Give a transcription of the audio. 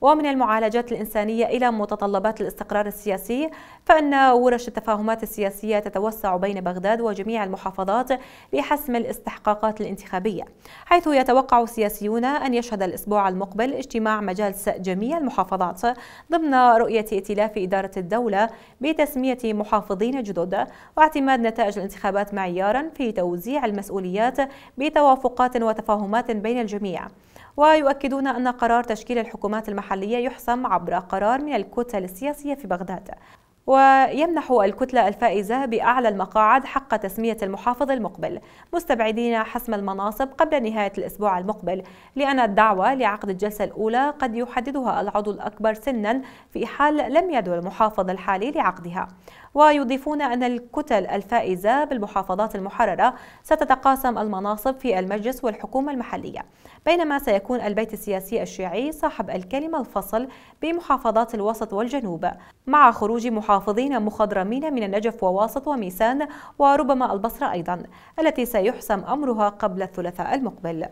ومن المعالجات الإنسانية إلى متطلبات الاستقرار السياسي فإن ورش التفاهمات السياسية تتوسع بين بغداد وجميع المحافظات لحسم الاستحقاقات الانتخابية حيث يتوقع السياسيون أن يشهد الأسبوع المقبل اجتماع مجالس جميع المحافظات ضمن رؤية ائتلاف إدارة الدولة بتسمية محافظين جدد واعتماد نتائج الانتخابات معيارا في توزيع المسؤوليات بتوافقات وتفاهمات بين الجميع ويؤكدون أن قرار تشكيل الحكومات المحلية يحسم عبر قرار من الكتل السياسية في بغداد ويمنح الكتلة الفائزة بأعلى المقاعد حق تسمية المحافظ المقبل مستبعدين حسم المناصب قبل نهاية الأسبوع المقبل لأن الدعوة لعقد الجلسة الأولى قد يحددها العضو الأكبر سنا في حال لم يدعو المحافظ الحالي لعقدها ويضيفون أن الكتل الفائزة بالمحافظات المحررة ستتقاسم المناصب في المجلس والحكومة المحلية بينما سيكون البيت السياسي الشيعي صاحب الكلمة الفصل بمحافظات الوسط والجنوب مع خروج محافظ محافظين مخضرمين من النجف وواسط وميسان وربما البصرة أيضا التي سيحسم أمرها قبل الثلاثاء المقبل